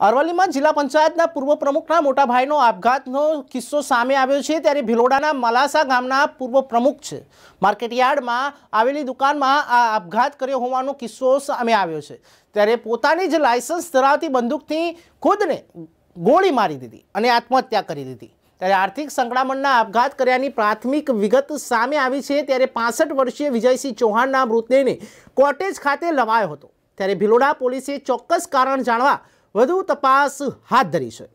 અરવલ્લીમાં જિલ્લા પંચાયતના પૂર્વ પ્રમુખના મોટા ભાઈનો આપઘાતનો કિસ્સો સામે આવ્યો છે ત્યારે ભિલોડાના મલાસા ગામના પૂર્વ પ્રમુખ છે માર્કેટયાર્ડમાં આવેલી દુકાનમાં આ આપઘાત કર્યો હોવાનો કિસ્સો સામે આવ્યો છે ત્યારે પોતાની જ લાયસન્સ ધરાવતી બંદૂકથી ખુદને ગોળી મારી દીધી અને આત્મહત્યા કરી દીધી ત્યારે આર્થિક સંકળામણના આપઘાત કર્યાની પ્રાથમિક વિગત સામે આવી છે ત્યારે પાસઠ વર્ષીય વિજયસિંહ ચૌહાણના મૃતદેહને કોટેજ ખાતે લવાયો હતો ત્યારે ભિલોડા પોલીસે ચોક્કસ કારણ જાણવા વધુ તપાસ હાથ ધરી છે